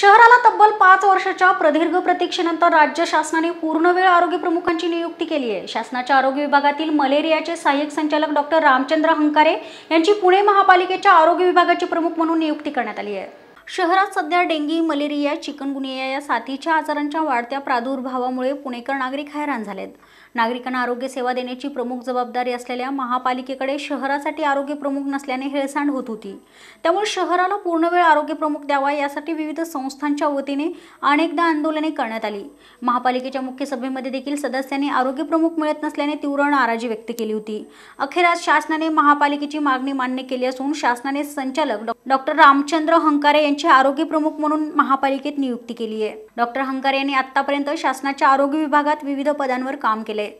शहराला तब्बल पाच वर्षाच्या प्रदीर्घ प्रतीक्षेनंतर राज्य शासनाने पूर्णवेळ आरोग्य प्रमुखांची नियुक्ती केली आहे शासनाच्या आरोग्य विभागातील मलेरियाचे सहाय्यक संचालक डॉक्टर रामचंद्र हंकारे यांची पुणे महापालिकेच्या आरोग्य विभागाची प्रमुख म्हणून नियुक्ती करण्यात आली आहे शहरात सध्या डेंगी मलेरिया चिकनगुनिया या साथीच्या आजारांच्या वाढत्या प्रादुर्भावामुळे पुणेकर नागरिक हैराण झालेत नागरिकांना आरोग्य सेवा देण्याची प्रमुख जबाबदारी असलेल्या महापालिकेकडे शहरासाठी आरोग्य प्रमुख नसल्याने हेळसांड होत होती त्यामुळे शहराला पूर्णवेळ आरोग्य प्रमुख द्यावा यासाठी विविध संस्थांच्या वतीने अनेकदा आंदोलने करण्यात आली महापालिकेच्या मुख्य सभेमध्ये देखील सदस्यांनी आरोग्य प्रमुख मिळत नसल्याने तीव्र नाराजी व्यक्त केली होती अखेर शासनाने महापालिकेची मागणी मान्य केली असून शासनाने संचालक डॉक्टर रामचंद्र हंकारे यांची यांची आरोग्य प्रमुख म्हणून महापालिकेत नियुक्ती केली आहे डॉक्टर हंकार यांनी आतापर्यंत शासनाच्या आरोग्य विभागात विविध पदांवर काम केले